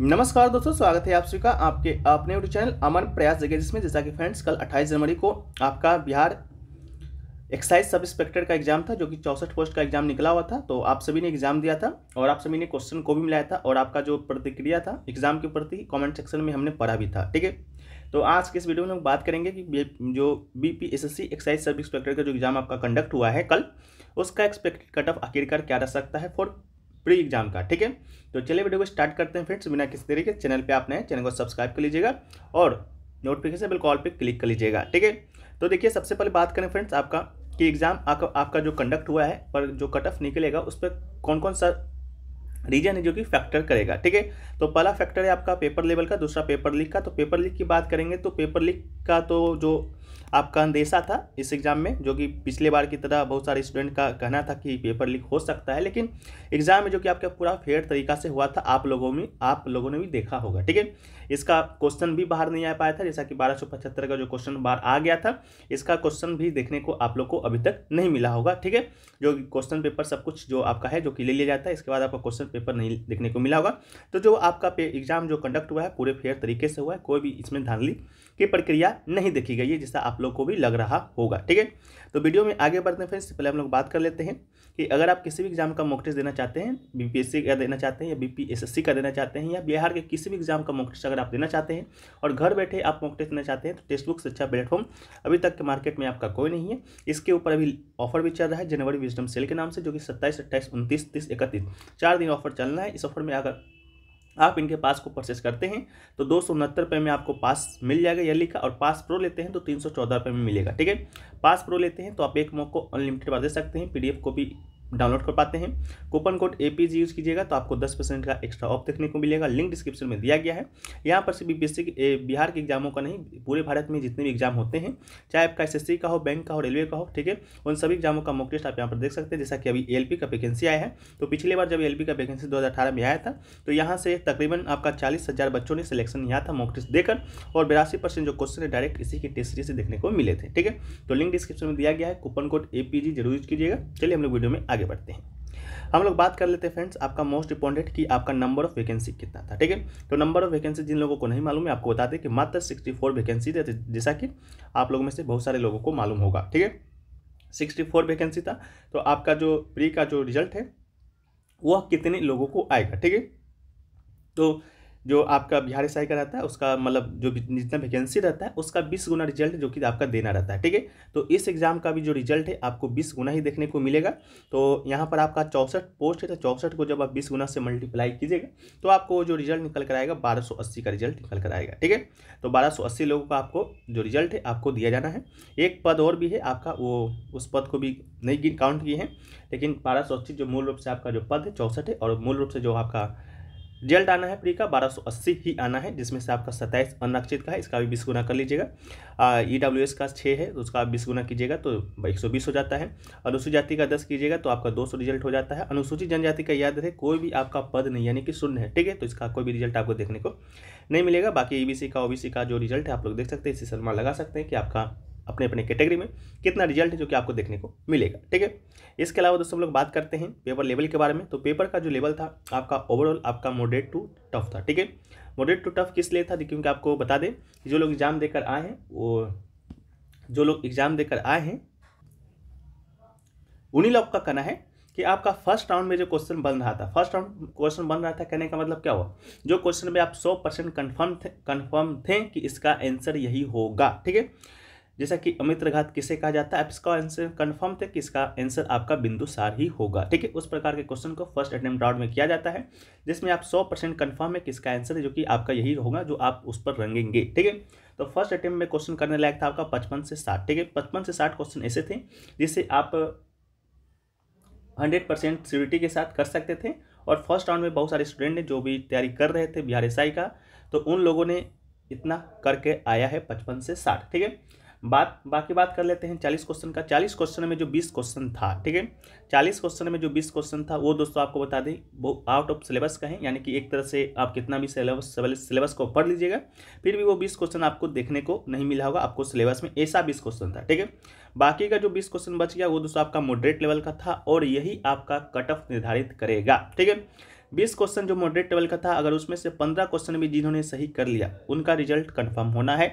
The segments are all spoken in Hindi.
नमस्कार दोस्तों स्वागत है आप सभी का आपके अपने यूट्यूब चैनल अमन प्रयास जगह जिसमें जैसा कि फ्रेंड्स कल 28 जनवरी को आपका बिहार एक्साइज सब इंस्पेक्टर का एग्जाम था जो कि चौसठ पोस्ट का एग्जाम निकला हुआ था तो आप सभी ने एग्जाम दिया था और आप सभी ने क्वेश्चन को भी मिलाया था और आपका जो प्रतिक्रिया था एग्जाम के प्रति कॉमेंट सेक्शन में हमने पढ़ा भी था ठीक है तो आज के इस वीडियो में हम बात करेंगे कि जो B P S S C excise sub inspector का जो एग्जाम आपका कंडक्ट हुआ है कल उसका एक्सपेक्टेड कट ऑफ आखिरकार क्या रह सकता है फॉर प्री एग्जाम का ठीक है तो चलिए वीडियो को स्टार्ट करते हैं फ्रेंड्स बिना किसी तरीके चैनल पे आप नए चैनल को सब्सक्राइब कर लीजिएगा और नोटिफिकेशन बिल कॉल पे क्लिक कर लीजिएगा ठीक है तो देखिए सबसे पहले बात करें फ्रेंड्स आपका कि एग्ज़ाम आपका आपका जो कंडक्ट हुआ है पर जो कट ऑफ निकलेगा उस पर कौन कौन सा रीजन है जो कि फैक्टर करेगा ठीक है तो पहला फैक्टर है आपका पेपर लेवल का दूसरा पेपर लीक का तो पेपर लीक की बात करेंगे तो पेपर लीक का तो जो आपका अंदेशा था इस एग्ज़ाम में जो कि पिछले बार की तरह बहुत सारे स्टूडेंट का कहना था कि पेपर लीक हो सकता है लेकिन एग्ज़ाम में जो कि आपका पूरा फेयर तरीका से हुआ था आप लोगों में आप लोगों ने भी देखा होगा ठीक है इसका क्वेश्चन भी बाहर नहीं आ पाया था जैसा कि बारह का जो क्वेश्चन बाहर आ गया था इसका क्वेश्चन भी देखने को आप लोग को अभी तक नहीं मिला होगा ठीक है जो क्वेश्चन पेपर सब कुछ जो आपका है जो कि ले लिया जाता है इसके बाद आपका क्वेश्चन पेपर नहीं देखने को मिला होगा तो जो आपका एग्ज़ाम जो कंडक्ट हुआ है पूरे फेयर तरीके से हुआ है कोई भी इसमें धांधली की प्रक्रिया नहीं देखी गई है जैसा आप लोग को भी लग रहा होगा ठीक है तो वीडियो में आगे बढ़ते हैं फ्रेंड्स पहले हम लोग बात कर लेते हैं कि अगर आप किसी भी एग्जाम का मॉक टेस्ट देना चाहते हैं बीपीएससी का देना चाहते हैं या बीपीएससी का देना चाहते हैं या बिहार के किसी भी एग्जाम का मॉक टेस्ट अगर आप देना चाहते हैं और घर बैठे आप मॉक टेस्ट देना चाहते हैं तो टेक्स्ट बुक शिक्षा प्लेटफॉर्म अभी तक के मार्केट में आपका कोई नहीं है इसके ऊपर अभी ऑफर भी चल रहा है जनवरी विजडम सेल के नाम से जो कि सत्ताईस अट्ठाईस उनतीस तीस इकतीस चार दिन ऑफर चलना है इस ऑफर में अगर आप इनके पास को परचेस करते हैं तो दो सौ उनहत्तर रुपये में आपको पास मिल जाएगा ये लिखा और पास प्रो लेते हैं तो तीन सौ चौदह रुपये में मिलेगा ठीक है पास प्रो लेते हैं तो आप एक मॉक को अनलिमिटेड बार दे सकते हैं पीडीएफ को भी डाउनलोड कर पाते हैं कूपन कोड ए यूज़ कीजिएगा तो आपको 10 परसेंट का एक्स्ट्रा ऑफ देखने को मिलेगा लिंक डिस्क्रिप्शन में दिया गया है यहाँ पर सिर्फ बी के बिहार के एग्जामों का नहीं पूरे भारत में जितने भी एग्जाम होते हैं चाहे आपका एस का हो बैंक का हो रेलवे का हो ठीक है उन सभी एग्जामों का मॉक टेस्ट आप यहाँ पर देख सकते हैं जैसा कि अभी एल का वैकेंसी आया है तो पिछले बार जब एल का वैकेंसी दो में आया था तो यहाँ से तकरीबन आपका चालीस बच्चों ने सिलेक्शन यहाँ था मॉक टेस्ट देकर और बिरासी जो क्वेश्चन है डायरेक्ट इसी के टेस्ट से देखने को मिले थे ठीक है तो लिंक डिस्क्रिप्शन में दिया गया है कूपन कोड ए जरूर यूज कीजिएगा चलिए हम लोग वीडियो में आगे बढ़ते हैं हम लोग बात कर लेते हैं फ्रेंड्स आपका मोस्ट इंपॉर्टेंट कि आपका नंबर ऑफ वैकेंसी कितना था ठीक है तो नंबर ऑफ वैकेंसी जिन लोगों को नहीं मालूम है आपको बता दें कि मात्र 64 फोर वैकेंसी थे जैसा कि आप लोगों में से बहुत सारे लोगों को मालूम होगा ठीक है 64 फोर वैकेंसी था तो आपका जो प्री का जो रिजल्ट है वह कितने लोगों को आएगा ठीक है तो जो आपका बिहार साई का रहता है उसका मतलब जो जितना वैकेंसी रहता है उसका बीस गुना रिजल्ट जो कि आपका देना रहता है ठीक है तो इस एग्ज़ाम का भी जो रिजल्ट है आपको बीस गुना ही देखने को मिलेगा तो यहाँ पर आपका चौंसठ पोस्ट है तो चौंसठ को जब आप बीस गुना से मल्टीप्लाई कीजिएगा तो आपको जो रिजल्ट निकल कर आएगा बारह का रिजल्ट निकल कर आएगा ठीक है तो बारह लोगों का आपको जो रिजल्ट है आपको दिया जाना है एक पद और भी है आपका वो उस पद को भी नहीं काउंट किए हैं लेकिन बारह जो मूल रूप से आपका जो पद है चौंसठ है और मूल रूप से जो आपका रिजल्ट आना है प्री का 1280 ही आना है जिसमें से आपका 27 अनक्षित का है इसका भी बीस गुना कर लीजिएगा ई डब्ल्यू एस का 6 है तो उसका आप बीस गुना कीजिएगा तो 120 हो जाता है अनुसूचित जाति का 10 कीजिएगा तो आपका 200 रिजल्ट हो जाता है अनुसूचित जनजाति का याद रहे कोई भी आपका पद नहीं यानी कि शून्य है ठीक है तो इसका कोई भी रिजल्ट आपको देखने को नहीं मिलेगा बाकी ई का ओ का जो रिजल्ट है आप लोग देख सकते हैं इसी शर्मा लगा सकते हैं कि आपका अपने अपने कैटेगरी में कितना रिजल्ट है जो कि आपको देखने को मिलेगा ठीक है इसके अलावा दोस्तों हम लोग बात करते हैं पेपर लेवल के बारे में तो पेपर का जो लेवल था आपका ओवरऑल आपका मोडेट टू टफ था ठीक है मोडेट टू टफ किस लिए था क्योंकि आपको बता दें जो लोग एग्ज़ाम देकर आए हैं वो जो लोग एग्ज़ाम देकर आए हैं उन्हीं लोग का कहना है कि आपका फर्स्ट राउंड में जो क्वेश्चन बन रहा था फर्स्ट राउंड क्वेश्चन बन रहा था कहने का मतलब क्या हुआ जो क्वेश्चन में आप सौ परसेंट कन्फर्म थे कन्फर्म थे कि इसका आंसर यही होगा ठीक है जैसा कि अमित रघात किसे कहा जाता है आप इसका आंसर कन्फर्म थे कि इसका आंसर आपका बिंदु सार ही होगा ठीक है उस प्रकार के क्वेश्चन को फर्स्ट अटेम्प्ट राउंड में किया जाता है जिसमें आप सौ परसेंट कन्फर्म है किसका आंसर है जो कि आपका यही होगा जो आप उस पर रंगेंगे ठीक है तो फर्स्ट अटेम्प्ट में क्वेश्चन करने लायक था आपका पचपन से साठ ठीक है पचपन से साठ क्वेश्चन ऐसे थे जिसे आप हंड्रेड परसेंट सीरिटी के साथ कर सकते थे और फर्स्ट राउंड में बहुत सारे स्टूडेंट ने जो भी तैयारी कर रहे थे बिहार एस का तो उन लोगों ने इतना करके आया है पचपन से साठ ठीक है बात बाकी बात कर लेते हैं चालीस क्वेश्चन का चालीस क्वेश्चन में जो बीस क्वेश्चन था ठीक है चालीस क्वेश्चन में जो बीस क्वेश्चन था वो दोस्तों आपको बता दें वो आउट ऑफ सिलेबस का है यानी कि एक तरह से आप कितना भी सिलेबस सिलेबस को पढ़ लीजिएगा फिर भी वो बीस क्वेश्चन आपको देखने को नहीं मिला होगा आपको सिलेबस में ऐसा बीस क्वेश्चन था ठीक है बाकी का जो बीस क्वेश्चन बच गया वो दोस्तों आपका मॉडरेट लेवल का था और यही आपका कट ऑफ निर्धारित करेगा ठीक है बीस क्वेश्चन जो मॉडरेट लेवल का था अगर उसमें से पंद्रह क्वेश्चन भी जिन्होंने सही कर लिया उनका रिजल्ट कन्फर्म होना है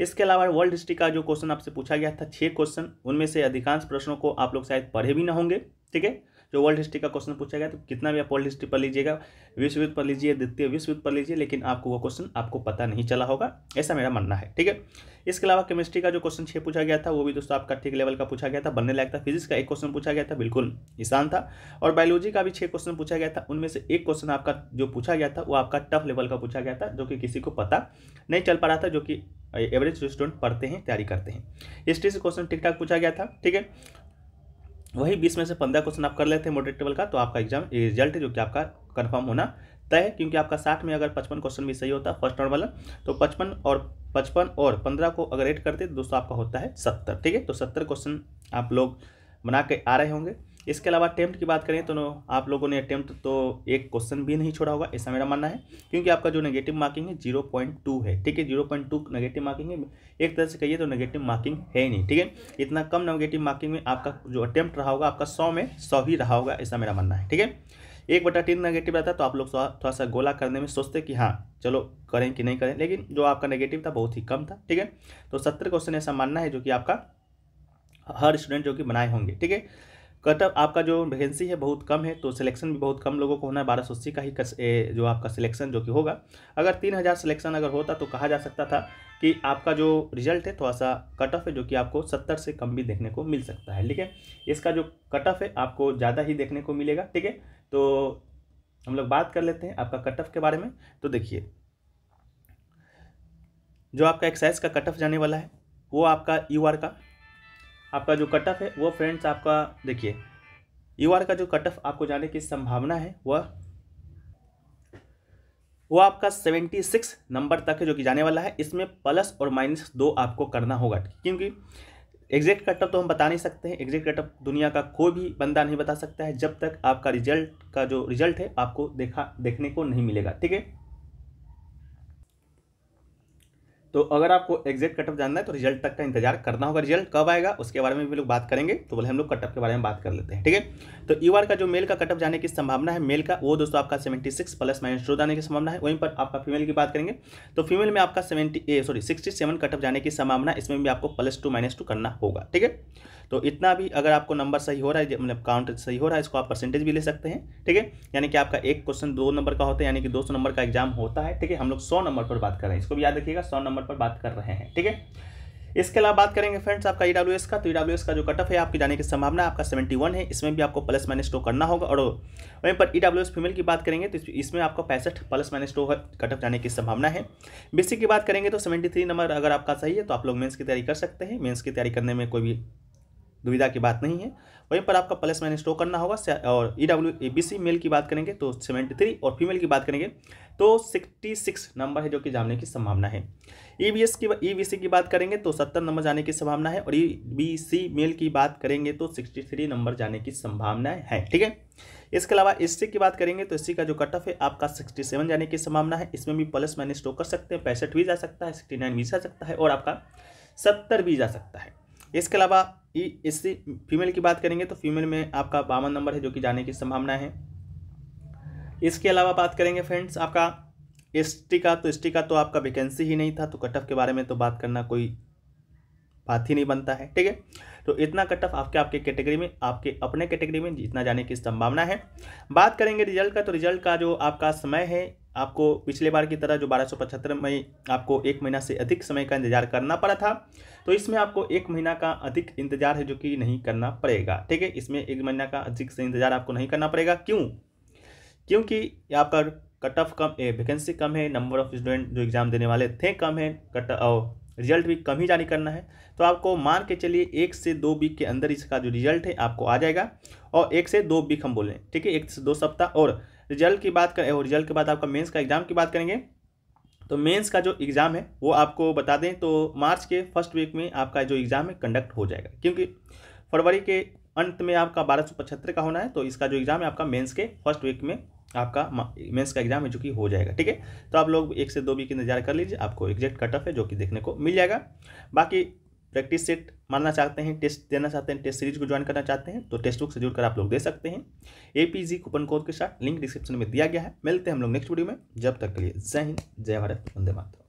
इसके अलावा वर्ल्ड हिस्ट्री का जो क्वेश्चन आपसे पूछा गया था छः क्वेश्चन उनमें से अधिकांश प्रश्नों को आप लोग शायद पढ़े भी ना होंगे ठीक है जो वर्ल्ड हिस्ट्री का क्वेश्चन पूछा गया तो कितना भी आप वर्ल्ड हिस्ट्री पढ़ लीजिएगा विश्व युद्ध पढ़ लीजिए द्वितीय विश्व युद्ध पढ़ लीजिए लेकिन आपको वो क्वेश्चन आपको पता नहीं चला होगा ऐसा मेरा मानना है ठीक है इसके अलावा केमिस्ट्री का जो क्वेश्चन छः पूछा गया था वो भी दोस्तों आपका ठीक लेवल का पूछा गया था बनने लायक था फिजिक्स का एक क्वेश्चन पूछा गया था बिल्कुल निशान था और बायोलॉजी का भी छः क्वेश्चन पूछा गया था उनमें से एक क्वेश्चन आपका जो पूछा गया था वो आपका टफ लेवल का पूछा गया था जो कि किसी को पता नहीं चल पा रहा था जो कि एवरेज स्टूडेंट पढ़ते हैं तैयारी करते हैं हिस्ट्री से क्वेश्चन ठीक ठाक पूछा गया था ठीक है वही बीस में से पंद्रह क्वेश्चन आप कर लेते हैं मॉडरेट टेबल का तो आपका एग्जाम रिजल्ट जो कि आपका कन्फर्म होना तय है क्योंकि आपका साठ में अगर पचपन क्वेश्चन भी सही होता फर्स्ट राउंड वाला तो पचपन और पचपन और पंद्रह को अगर एड करते तो दोस्तों आपका होता है सत्तर ठीक है तो सत्तर क्वेश्चन आप लोग बना के आ रहे होंगे इसके अलावा अटैम्प्ट की बात करें तो आप लोगों ने अटैम्प्ट तो एक क्वेश्चन भी नहीं छोड़ा होगा ऐसा मेरा मानना है क्योंकि आपका जो नेगेटिव मार्किंग है जीरो पॉइंट टू है ठीक है zero point two negative marking है एक तरह से कहिए तो नेगेटिव मार्किंग है ही नहीं ठीक है इतना कम नेगेटिव मार्किंग में आपका जो अटैम्प्ट रहा होगा आपका सौ में सौ ही रहा होगा ऐसा मेरा मानना है ठीक है एक बटा तीन नेगेटिव रहता तो आप लोग थोड़ा सा गोला करने में सोचते कि हाँ चलो करें कि नहीं करें लेकिन जो आपका नेगेटिव था बहुत ही कम था ठीक है तो सत्तर क्वेश्चन ऐसा मानना है जो कि आपका हर स्टूडेंट जो कि बनाए होंगे ठीक है कट आपका जो वैकेंसी है बहुत कम है तो सिलेक्शन भी बहुत कम लोगों को होना है बारह सौ अस्सी का ही कस, जो आपका सिलेक्शन जो कि होगा अगर तीन हज़ार सिलेक्शन अगर होता तो कहा जा सकता था कि आपका जो रिजल्ट है थोड़ा सा कट ऑफ है जो कि आपको सत्तर से कम भी देखने को मिल सकता है ठीक है इसका जो कट ऑफ है आपको ज़्यादा ही देखने को मिलेगा ठीक है तो हम लोग बात कर लेते हैं आपका कट ऑफ के बारे में तो देखिए जो आपका एक्साइज का कट ऑफ जाने वाला है वो आपका यू आर का आपका जो कट ऑफ है वो फ्रेंड्स आपका देखिए यू आर का जो कट ऑफ आपको जाने की संभावना है वह वो आपका सेवेंटी सिक्स नंबर तक है जो कि जाने वाला है इसमें प्लस और माइनस दो आपको करना होगा क्योंकि एग्जैक्ट कट ऑफ तो हम बता नहीं सकते हैं एग्जैक्ट कट ऑफ दुनिया का कोई भी बंदा नहीं बता सकता है जब तक आपका रिजल्ट का जो रिजल्ट है आपको देखा देखने को नहीं मिलेगा ठीक है तो अगर आपको एग्जैक्ट कटअप जानना है तो रिजल्ट तक का इंतजार करना होगा रिजल्ट कब आएगा उसके बारे में भी लोग बात करेंगे तो बोले हम लोग कटअप के बारे में बात कर लेते हैं ठीक है तो ई e का जो मेल का कटअप जाने की संभावना है मेल का वो दोस्तों आपका seventy six plus minus two जाने की संभावना है वहीं पर आपका फीमेल की बात करेंगे तो फीमेल में आपका seventy a sorry sixty seven cutoff जाने की संभावना इसमें भी आपको प्लस टू माइनस टू करना होगा ठीक है तो इतना भी अगर आपको नंबर सही हो रहा है मतलब काउंट सही हो रहा है इसको आप परसेंटेज भी ले सकते हैं ठीक है यानी कि आपका एक क्वेश्चन दो नंबर का होता है यानी कि दो नंबर का एग्जाम होता है ठीक है हम लोग सौ नंबर पर बात कर रहे हैं इसको भी याद रखिएगा सौ नंबर नंबर पर बात कर रहे हैं ठीक है इसके अलावा बात करेंगे फ्रेंड्स आपका ई e का तो ई e का जो कटअफ है आपकी जाने की संभावना आपका 71 है इसमें भी आपको प्लस माइनस टू करना होगा और वहीं पर ई e फीमेल की बात करेंगे तो इसमें आपका पैंसठ प्लस माइनस टू कटअफ जाने की संभावना है बीसी की बात करेंगे तो सेवेंटी नंबर अगर आपका सही है तो आप लोग मेन्स की तैयारी कर सकते हैं मेन्स की तैयारी करने में कोई भी दुविधा की बात नहीं है वहीं पर आपका प्लस माइनस टो करना होगा और E W A B C male की बात करेंगे तो सेवेंटी थ्री और फीमेल की बात करेंगे तो सिक्सटी सिक्स नंबर है जो कि जाने की संभावना है ई बी एस की ई बी सी की बात करेंगे तो सत्तर नंबर जाने की संभावना है और ई बी सी मेल की बात करेंगे तो सिक्सटी थ्री नंबर जाने की संभावना है ठीक है इसके अलावा एस की बात करेंगे तो एस का जो कट ऑफ है आपका सिक्सटी सेवन जाने की संभावना है इसमें भी प्लस माइनस टो कर सकते हैं पैंसठ भी जा सकता है सिक्सटी नाइन भी जा सकता है और आपका सत्तर भी जा सकता है इसके अलावा इसी फीमेल की बात करेंगे तो फीमेल में आपका बावन नंबर है जो कि जाने की संभावना है इसके अलावा बात करेंगे फ्रेंड्स आपका एस का तो एस का तो आपका वैकेंसी ही नहीं था तो कटअप के बारे में तो बात करना कोई ही नहीं बनता है ठीक है तो इतना कट ऑफ आपके आपके कैटेगरी में आपके अपने कैटेगरी में जितना जाने की संभावना है बात करेंगे रिजल्ट का तो रिजल्ट का जो आपका समय है आपको पिछले बार की तरह जो बारह में आपको एक महीना से अधिक समय का इंतजार करना पड़ा था तो इसमें आपको एक महीना का अधिक इंतजार है जो कि नहीं करना पड़ेगा ठीक है इसमें एक महीना का अधिक से इंतजार आपको नहीं करना पड़ेगा क्यों क्योंकि आपका कट ऑफ कम वैकेंसी कम है नंबर ऑफ स्टूडेंट जो एग्ज़ाम देने वाले थे कम है कट रिजल्ट भी कम ही जारी करना है तो आपको मान के चलिए एक से दो वीक के अंदर इसका जो रिजल्ट है आपको आ जाएगा और एक से दो वीक हम बोलें ठीक है एक से दो सप्ताह और रिजल्ट की बात करें और रिजल्ट के बाद आपका मेंस का एग्ज़ाम की बात करेंगे तो मेंस का जो एग्ज़ाम है वो आपको बता दें तो मार्च के फर्स्ट वीक में आपका जो एग्ज़ाम है कंडक्ट हो जाएगा क्योंकि फरवरी के अंत में आपका बारह का होना है तो इसका जो एग्ज़ाम है आपका मेन्स के फर्स्ट वीक में आपका मेंस का एग्जाम है जो कि हो जाएगा ठीक है तो आप लोग एक से दो वीक इंतजार कर लीजिए आपको एग्जैक्ट कट ऑफ है जो कि देखने को मिल जाएगा बाकी प्रैक्टिस सेट मानना चाहते हैं टेस्ट देना चाहते हैं टेस्ट सीरीज को ज्वाइन करना चाहते हैं तो टेस्ट बुक से जुड़कर आप लोग दे सकते हैं A P G coupon code के साथ लिंक डिस्क्रिप्शन में दिया गया है मिलते हैं हम लोग नेक्स्ट वीडियो में जब तक के लिए जय हिंद जय भारत वंदे मातर